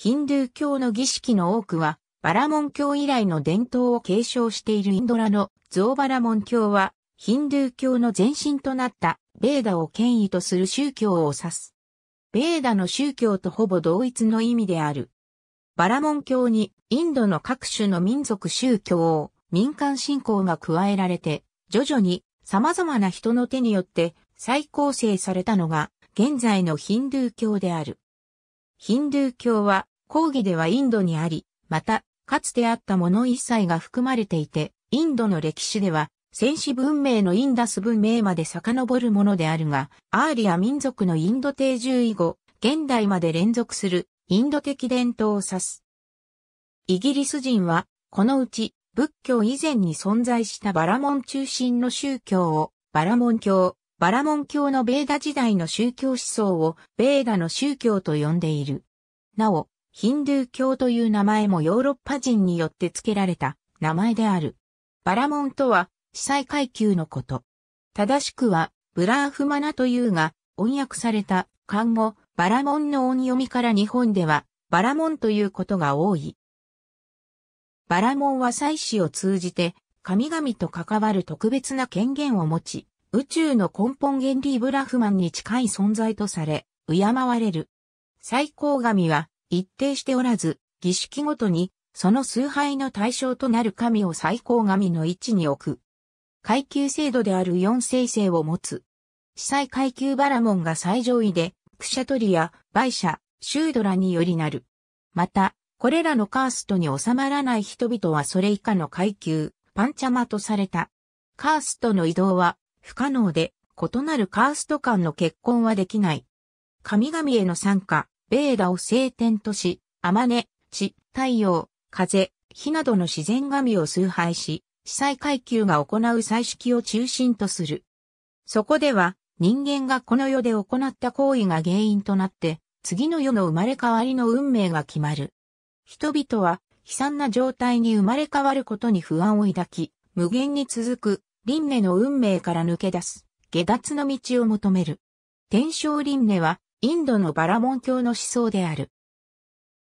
ヒンドゥー教の儀式の多くは、バラモン教以来の伝統を継承しているインドラのゾウバラモン教は、ヒンドゥー教の前身となったベーダを権威とする宗教を指す。ベーダの宗教とほぼ同一の意味である。バラモン教にインドの各種の民族宗教を民間信仰が加えられて、徐々に様々な人の手によって再構成されたのが現在のヒンドゥー教である。ヒンドゥー教は講義ではインドにあり、また、かつてあったもの一切が含まれていて、インドの歴史では、戦士文明のインダス文明まで遡るものであるが、アーリア民族のインド定住以後、現代まで連続するインド的伝統を指す。イギリス人は、このうち仏教以前に存在したバラモン中心の宗教を、バラモン教、バラモン教のベーダ時代の宗教思想をベーダの宗教と呼んでいる。なお、ヒンドゥー教という名前もヨーロッパ人によって付けられた名前である。バラモンとは、司祭階級のこと。正しくは、ブラーフマナというが、音訳された、漢語、バラモンの音読みから日本では、バラモンということが多い。バラモンは祭祀を通じて、神々と関わる特別な権限を持ち、宇宙の根本原理ブラフマンに近い存在とされ、敬われる。最高神は、一定しておらず、儀式ごとに、その崇拝の対象となる神を最高神の位置に置く。階級制度である四聖聖を持つ。司祭階級バラモンが最上位で、クシャトリや、バイシャ、シュードラによりなる。また、これらのカーストに収まらない人々はそれ以下の階級、パンチャマとされた。カーストの移動は不可能で、異なるカースト間の結婚はできない。神々への参加、ベーダを聖天とし、アマネ、地、太陽、風、火などの自然神を崇拝し、司祭階級が行う祭式を中心とする。そこでは、人間がこの世で行った行為が原因となって、次の世の生まれ変わりの運命が決まる。人々は、悲惨な状態に生まれ変わることに不安を抱き、無限に続く、輪廻の運命から抜け出す、下脱の道を求める。天正輪廻は、インドのバラモン教の思想である。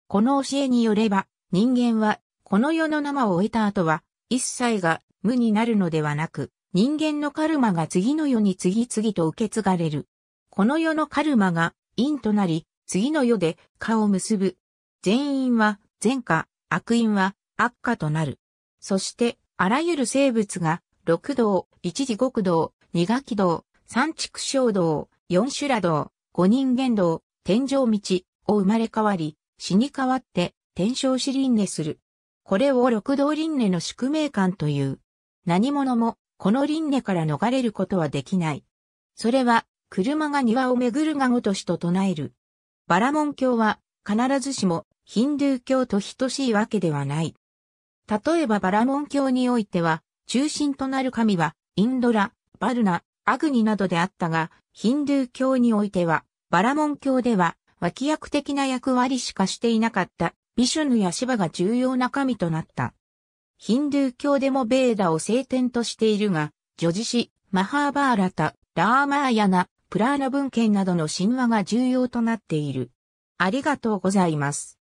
この教えによれば、人間は、この世の生を終えた後は、一切が無になるのではなく、人間のカルマが次の世に次々と受け継がれる。この世のカルマが因となり、次の世で果を結ぶ。善因は善果、悪因は悪果となる。そして、あらゆる生物が、六道、一時極道、二学道、三畜小道、四修羅道、五人言動、天井道を生まれ変わり、死に変わって天正死輪廻する。これを六道輪廻の宿命感という。何者もこの輪廻から逃れることはできない。それは車が庭を巡るがごとしと唱える。バラモン教は必ずしもヒンドゥー教と等しいわけではない。例えばバラモン教においては中心となる神はインドラ、バルナ、アグニなどであったが、ヒンドゥー教においては、バラモン教では脇役的な役割しかしていなかったビシュヌやシバが重要な神となった。ヒンドゥー教でもベーダを聖典としているが、ョジ詩、マハーバーラタ、ラーマーヤナ、プラーナ文献などの神話が重要となっている。ありがとうございます。